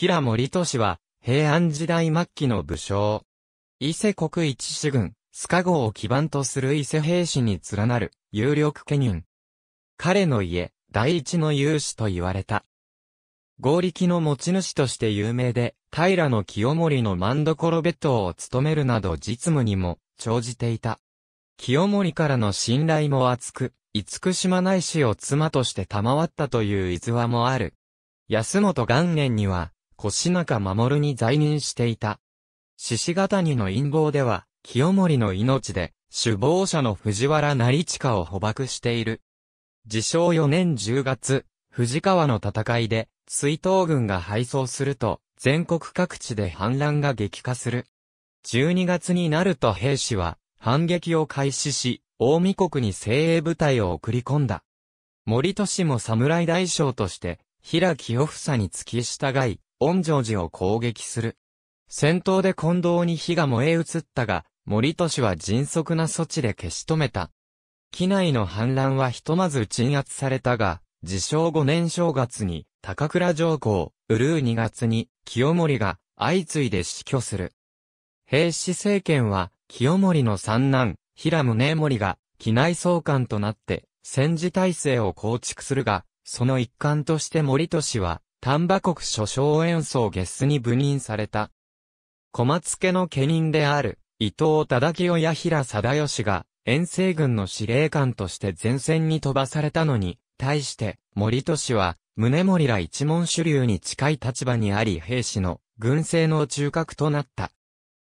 平森氏は、平安時代末期の武将。伊勢国一支軍、須賀号を基盤とする伊勢兵士に連なる、有力家人。彼の家、第一の勇士と言われた。合力の持ち主として有名で、平の清盛の万所別当を務めるなど実務にも、長じていた。清盛からの信頼も厚く、厳島内氏を妻として賜ったという逸話もある。安本元年には、越中守に在任していた。獅子ヶ谷の陰謀では、清盛の命で、首謀者の藤原成親を捕獲している。自称4年10月、藤川の戦いで、追悼軍が敗走すると、全国各地で反乱が激化する。12月になると兵士は、反撃を開始し、大見国に精鋭部隊を送り込んだ。森市も侍大将として、平清房に付き従い、恩城寺を攻撃する。戦闘で近藤に火が燃え移ったが、森俊は迅速な措置で消し止めた。機内の反乱はひとまず鎮圧されたが、自称5年正月に、高倉上皇、ウルー2月に、清盛が、相次いで死去する。平氏政権は、清盛の三男、平宗盛が、機内総監となって、戦時体制を構築するが、その一環として森俊は、丹波国諸将演奏月須に部任された。小松家の家人である、伊藤忠清や平貞義が、遠征軍の司令官として前線に飛ばされたのに、対して、森都氏は、宗森ら一門主流に近い立場にあり兵士の軍政の中核となった。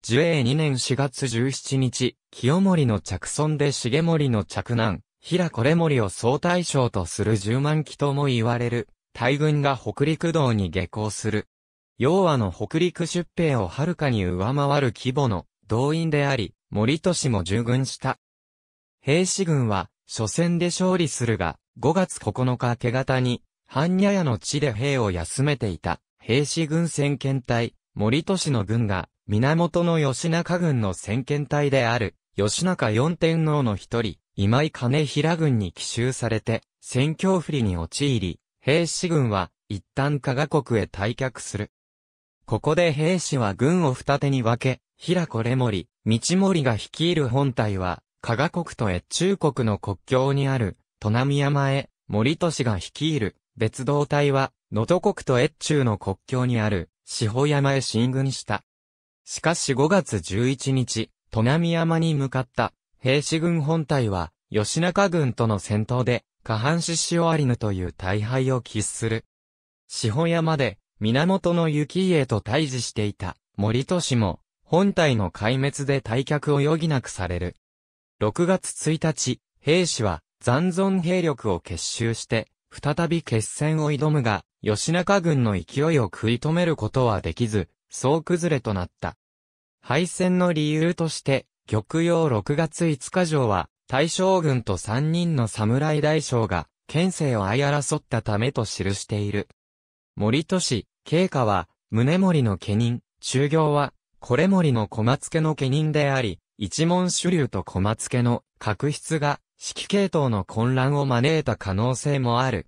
樹永2年4月17日、清盛の着村で重盛の着難、平これ森を総大将とする十万機とも言われる、大軍が北陸道に下校する。要はの北陸出兵をはるかに上回る規模の動員であり、森都市も従軍した。兵士軍は、初戦で勝利するが、5月9日手形に、半夜屋の地で兵を休めていた、兵士軍先遣隊、森都市の軍が、源の吉中軍の先遣隊である、吉中四天王の一人、今井金平軍に奇襲されて、戦況不利に陥り、兵士軍は一旦加賀国へ退却する。ここで兵士は軍を二手に分け、平子レモリ、道森が率いる本隊は、加賀国と越中国の国境にある、戸波山へ、森市が率いる、別動隊は、能登国と越中の国境にある、四方山へ進軍した。しかし5月11日、戸波山に向かった、兵士軍本隊は、吉中軍との戦闘で、下半死終ありぬという大敗を喫する。四保山で、源の雪家と対峙していた森都市も、本体の壊滅で退却を余儀なくされる。6月1日、兵士は残存兵力を結集して、再び決戦を挑むが、吉中軍の勢いを食い止めることはできず、総崩れとなった。敗戦の理由として、玉葉6月5日城は、大将軍と三人の侍大将が、県政を相争ったためと記している。森都市、経過は、宗盛の家人、中行は、これ森の小松家の家人であり、一門主流と小松家の確執が、指揮系統の混乱を招いた可能性もある。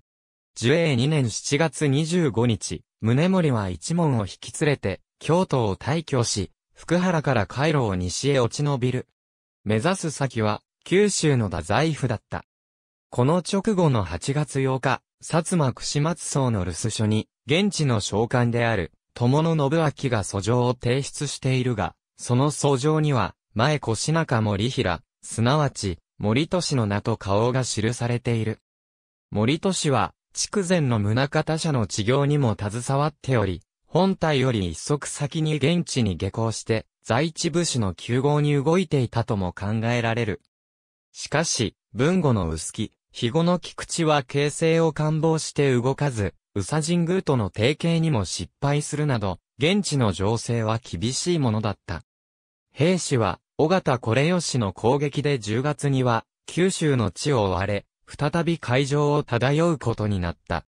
樹永2年7月25日、宗盛は一門を引き連れて、京都を退去し、福原から回路を西へ落ち延びる。目指す先は、九州の太宰府だった。この直後の8月8日、薩摩串松荘の留守所に、現地の召喚である、友野信明が訴状を提出しているが、その訴状には、前越中森平、すなわち、森利の名と顔が記されている。森利は、筑前の宗方社の治療にも携わっており、本体より一足先に現地に下校して、在地武士の休合に動いていたとも考えられる。しかし、文後の薄木、肥後の菊池は形勢を官房して動かず、宇佐神宮との提携にも失敗するなど、現地の情勢は厳しいものだった。兵士は、尾形これよしの攻撃で10月には、九州の地を追われ、再び海上を漂うことになった。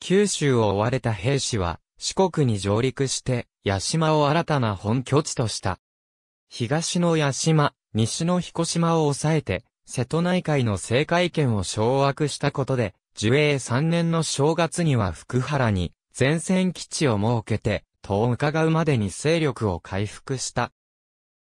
九州を追われた兵士は、四国に上陸して、八島を新たな本拠地とした。東の八島、西の彦島を抑えて、瀬戸内海の政界権を掌握したことで、樹永3年の正月には福原に前線基地を設けて、と伺うまでに勢力を回復した。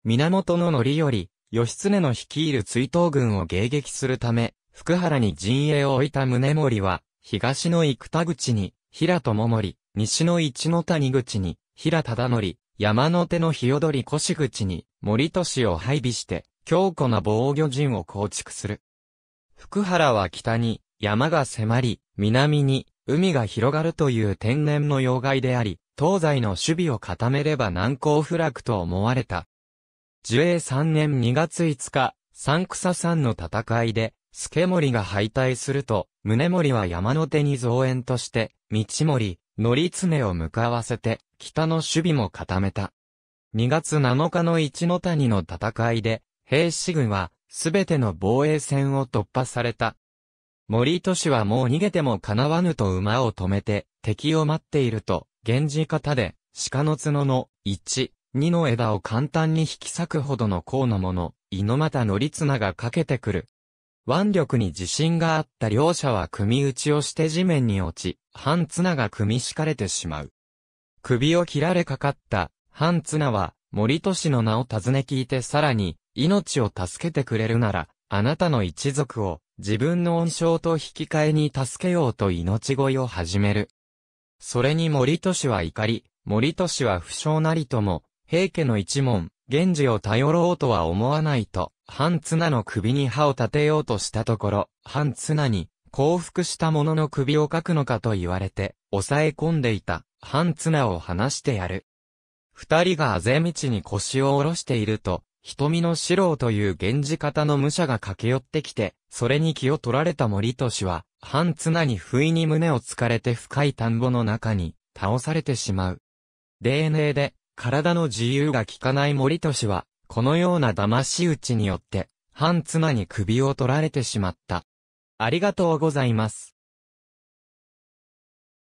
源の則より、義経の率いる追悼軍を迎撃するため、福原に陣営を置いた宗盛は、東の生田口に、平友森、西の一の谷口に、平忠則、山の手の日踊り越口に、森都市を配備して、強固な防御陣を構築する。福原は北に山が迫り、南に海が広がるという天然の要害であり、東西の守備を固めれば難攻不落と思われた。樹永3年2月5日、三草山の戦いで、助森が敗退すると、宗森は山の手に増援として、道森、則常を向かわせて、北の守備も固めた。2月7日の一の谷の戦いで、兵士軍は、すべての防衛線を突破された。森都市はもう逃げても叶わぬと馬を止めて、敵を待っていると、源氏方で、鹿の角の、1、2の枝を簡単に引き裂くほどの甲のもの、猪俣則綱がかけてくる。腕力に自信があった両者は組打ちをして地面に落ち、半綱が組み敷かれてしまう。首を切られかかった、半綱は、森都市の名を尋ね聞いてさらに、命を助けてくれるなら、あなたの一族を自分の恩賞と引き換えに助けようと命乞いを始める。それに森市は怒り、森市は不詳なりとも、平家の一門、源氏を頼ろうとは思わないと、半綱の首に歯を立てようとしたところ、半綱に、降伏した者の首をかくのかと言われて、抑え込んでいた、半綱を離してやる。二人があぜ道に腰を下ろしていると、瞳の四郎という源氏方の武者が駆け寄ってきて、それに気を取られた森俊は、半綱に不意に胸をつかれて深い田んぼの中に倒されてしまう。霊霊で体の自由が効かない森俊は、このような騙し討ちによって、半綱に首を取られてしまった。ありがとうございます。